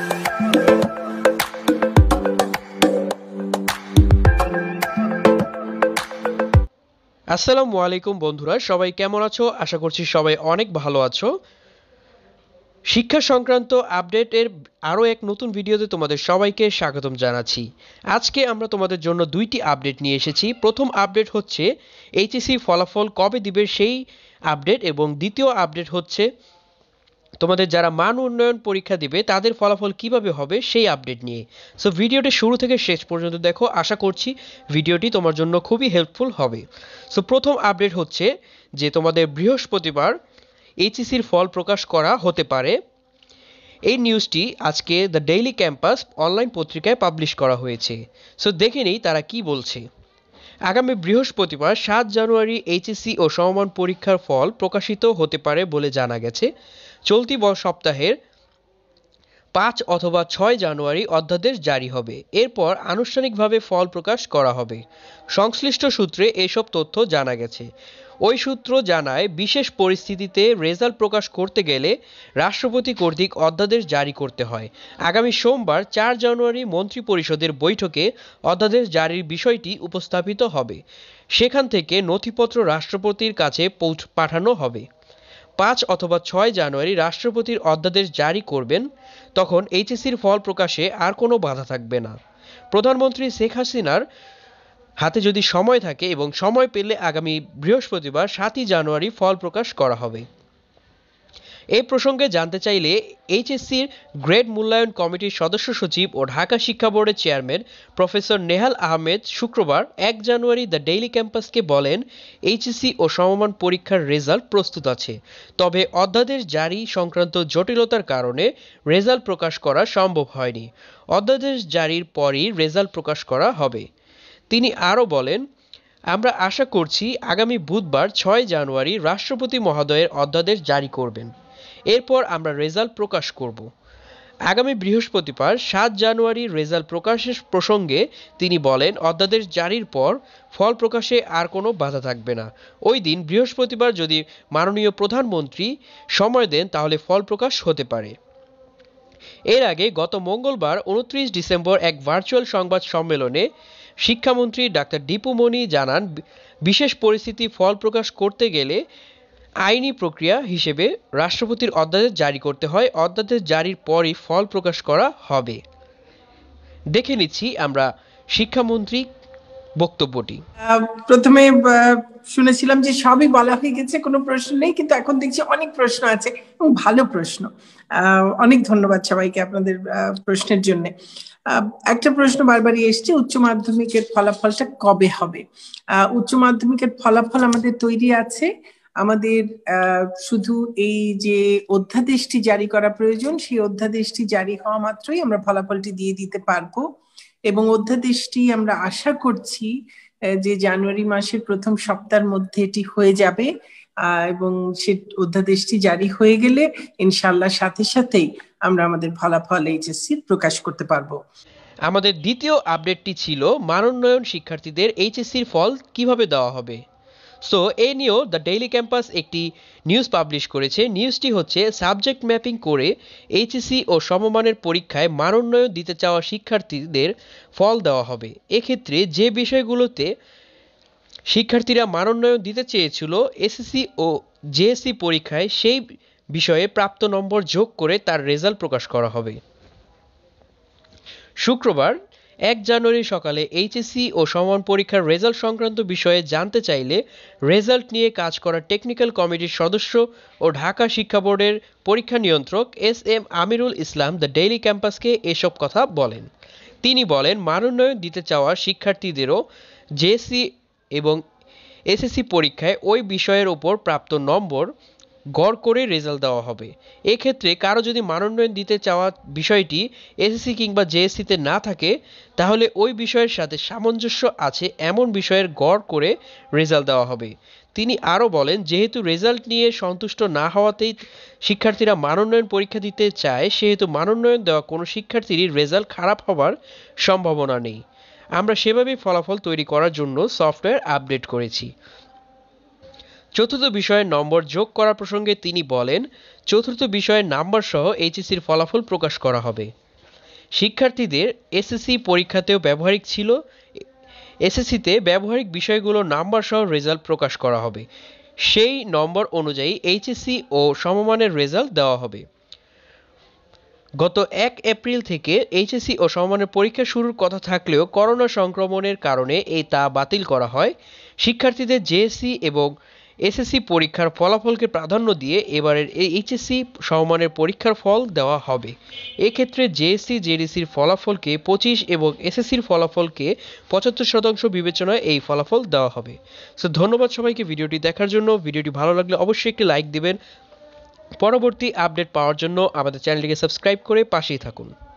আসসালামু আলাইকুম বন্ধুরা সবাই কেমন আছো আশা করছি সবাই অনেক ভালো আছো শিক্ষা সংক্রান্ত আপডেটের আরও এক নতুন ভিডিওতে তোমাদের সবাইকে স্বাগতম জানাচ্ছি আজকে আমরা তোমাদের জন্য দুইটি আপডেট নিয়ে এসেছি প্রথম আপডেট হচ্ছে এইচএসি ফলাফল কবে দিবে সেই আপডেট এবং দ্বিতীয় আপডেট হচ্ছে তোমাদের যারা মান উন্নয়ন পরীক্ষা দিবে তাদের ফলাফল কিভাবে হবে সেই আপডেট নিয়ে সো ভিডিওটি শুরু থেকে শেষ পর্যন্ত দেখো আশা করছি ভিডিওটি তোমার জন্য খুবই হেল্পফুল হবে সো প্রথম আপডেট হচ্ছে যে তোমাদের বৃহস্পতিবার এইচএসির e ফল প্রকাশ করা হতে পারে এই নিউজটি আজকে দ্য ডেইলি ক্যাম্পাস অনলাইন পত্রিকায় পাবলিশ করা হয়েছে সো দেখে নেই তারা কি বলছে আগামী বৃহস্পতিবার সাত জানুয়ারি এইচএসসি e ও সমমান পরীক্ষার ফল প্রকাশিত হতে পারে বলে জানা গেছে চলতি সপ্তাহের পাঁচ অথবা ছয় জানুয়ারি অধ্যাদেশ জারি হবে এরপর আনুষ্ঠানিকভাবে ফল প্রকাশ করা হবে সংশ্লিষ্ট সূত্রে এসব তথ্য জানা গেছে ওই সূত্র জানায় বিশেষ পরিস্থিতিতে রেজাল্ট প্রকাশ করতে গেলে রাষ্ট্রপতি কর্তৃক অধ্যাদেশ জারি করতে হয় আগামী সোমবার চার জানুয়ারি মন্ত্রিপরিষদের বৈঠকে অধ্যাদেশ জারির বিষয়টি উপস্থাপিত হবে সেখান থেকে নথিপত্র রাষ্ট্রপতির কাছে পৌঁছ পাঠানো হবে পাঁচ অথবা ছয় জানুয়ারি রাষ্ট্রপতির অধ্যাদেশ জারি করবেন তখন এইচএসির ফল প্রকাশে আর কোনো বাধা থাকবে না প্রধানমন্ত্রী শেখ হাসিনার হাতে যদি সময় থাকে এবং সময় পেলে আগামী বৃহস্পতিবার সাতই জানুয়ারি ফল প্রকাশ করা হবে এ প্রসঙ্গে জানতে চাইলে এইচএসসির গ্রেড মূল্যায়ন কমিটির সদস্য সচিব ও ঢাকা শিক্ষা বোর্ডের চেয়ারম্যান প্রফেসর নেহাল আহমেদ শুক্রবার এক জানুয়ারি দ্য ডেইলি ক্যাম্পাসকে বলেন এইচএসসি ও সমমান পরীক্ষার রেজাল্ট প্রস্তুত আছে তবে অধ্যাদেশ জারি সংক্রান্ত জটিলতার কারণে রেজাল্ট প্রকাশ করা সম্ভব হয়নি অধ্যাদেশ জারির পরই রেজাল্ট প্রকাশ করা হবে তিনি আরও বলেন আমরা আশা করছি আগামী বুধবার ছয় জানুয়ারি রাষ্ট্রপতি মহোদয়ের অধ্যাদেশ জারি করবেন এরপর আমরা রেজাল্ট প্রকাশ করব আগামী বৃহস্পতিবার সাত জানুয়ারি রেজাল্ট প্রকাশের প্রসঙ্গে তিনি বলেন অধ্যাদেশ জারির পর ফল প্রকাশে আর কোনো বাধা থাকবে না ওই দিন বৃহস্পতিবার যদি মাননীয় প্রধানমন্ত্রী সময় দেন তাহলে ফল প্রকাশ হতে পারে এর আগে গত মঙ্গলবার উনত্রিশ ডিসেম্বর এক ভার্চুয়াল সংবাদ সম্মেলনে শিক্ষামন্ত্রী ডাক্তার দীপু মনি জানান বিশেষ পরিস্থিতি ফল প্রকাশ করতে গেলে আইনি প্রক্রিয়া হিসেবে রাষ্ট্রপতির অধ্যাদেশ জারি করতে হয় অধ্যাদেশ জারির পরই ফল প্রকাশ করা হবে দেখে নিচ্ছি আমরা শিক্ষামন্ত্রী বক্তব্যটি প্রথমে শুনেছিলাম যে সবই বলা হয়ে গেছে কোনো প্রশ্ন নেই কিন্তু এখন দেখছি অনেক প্রশ্ন আছে এবং ভালো প্রশ্ন অনেক ধন্যবাদ সবাইকে আপনাদের প্রশ্নের জন্য একটা প্রশ্ন বারবারই এসছে উচ্চ মাধ্যমিকের ফলাফলটা কবে হবে উচ্চ মাধ্যমিকের ফলাফল আমাদের তৈরি আছে আমাদের শুধু এই যে অধ্যাদেশটি জারি করা প্রয়োজন সেই অধ্যাদেশটি জারি হওয়া মাত্রই আমরা ফলাফলটি দিয়ে দিতে পারবো এবং অধ্যাদেশটি আমরা আশা করছি যে জানুয়ারি মাসের প্রথম সপ্তাহের মধ্যে এটি হয়ে যাবে এবং সে অধ্যাদেশটি জারি হয়ে গেলে ইনশাল্লাহ সাথে সাথেই আমরা আমাদের ফলাফল এইচএসসি প্রকাশ করতে পারবো আমাদের দ্বিতীয় আপডেটটি ছিল মানোন্নয়ন শিক্ষার্থীদের এইচএসসির ফল কিভাবে দেওয়া হবে সো এ নিয়েও দ্য ডেইলি ক্যাম্পাস একটি নিউজ পাবলিশ করেছে নিউজটি হচ্ছে সাবজেক্ট ম্যাপিং করে এইচএসি e ও সমমানের পরীক্ষায় মানোন্নয়ন দিতে চাওয়া শিক্ষার্থীদের ফল দেওয়া হবে এক্ষেত্রে যে বিষয়গুলোতে শিক্ষার্থীরা মানোন্নয়ন দিতে চেয়েছিল এসএসসি e ও জেএসসি e পরীক্ষায় সেই বিষয়ে প্রাপ্ত নম্বর যোগ করে তার রেজাল্ট প্রকাশ করা হবে শুক্রবার এক জানুয়ারি সকালে এইচএসসি ও সমান পরীক্ষার রেজাল্ট সংক্রান্ত বিষয়ে জানতে চাইলে রেজাল্ট নিয়ে কাজ করা টেকনিক্যাল কমিটির সদস্য ও ঢাকা শিক্ষা বোর্ডের পরীক্ষা নিয়ন্ত্রক S M Amirul Islam the Daily ক্যাম্পাসকে এসব কথা বলেন তিনি বলেন মানোন্নয়ন দিতে চাওয়া শিক্ষার্থীদেরও জেসি এবং এসএসসি পরীক্ষায় ওই বিষয়ের ওপর প্রাপ্ত নম্বর গড় করে রেজাল্ট দেওয়া হবে এক্ষেত্রে কারো যদি মানোন্নয়ন দিতে চাওয়া বিষয়টি এসএসসি কিংবা জেএসসিতে না থাকে তাহলে ওই বিষয়ের সাথে সামঞ্জস্য আছে এমন বিষয়ের গড় করে রেজাল্ট দেওয়া হবে তিনি আরও বলেন যেহেতু রেজাল্ট নিয়ে সন্তুষ্ট না হওয়াতেই শিক্ষার্থীরা মানোন্নয়ন পরীক্ষা দিতে চায় সেহেতু মানোন্নয়ন দেওয়া কোনো শিক্ষার্থীর রেজাল্ট খারাপ হওয়ার সম্ভাবনা নেই আমরা সেভাবেই ফলাফল তৈরি করার জন্য সফটওয়্যার আপডেট করেছি চতুর্থ বিষয়ে নম্বর যোগ করা প্রসঙ্গে তিনি বলেন চতুর্থ বিষয়ে নাম্বার সহ এইচএসির ফলাফল প্রকাশ করা হবে শিক্ষার্থীদের এসএসসি পরীক্ষাতেও ব্যবহারিক ছিল এসএসসিতে ব্যবহারিক বিষয়গুলো নাম্বার সহ রেজাল্ট প্রকাশ করা হবে সেই নম্বর অনুযায়ী এইচএসসি ও সমমানের রেজাল্ট দেওয়া হবে গত এক এপ্রিল থেকে এইচএসসি ও সমমানের পরীক্ষা শুরুর কথা থাকলেও করোনা সংক্রমণের কারণে এই তা বাতিল করা হয় শিক্ষার্থীদের জেএসসি এবং এসএসসি পরীক্ষার ফলাফলকে প্রাধান্য দিয়ে এবারের এই এইচএসসি সমমানের পরীক্ষার ফল দেওয়া হবে এক্ষেত্রে জেএসসি জেডিসির ফলাফলকে পঁচিশ এবং এসএসসির ফলাফলকে পঁচাত্তর শতাংশ বিবেচনায় এই ফলাফল দেওয়া হবে সো ধন্যবাদ সবাইকে ভিডিওটি দেখার জন্য ভিডিওটি ভালো লাগলে অবশ্যই একটি লাইক দিবেন পরবর্তী আপডেট পাওয়ার জন্য আমাদের চ্যানেলটিকে সাবস্ক্রাইব করে পাশেই থাকুন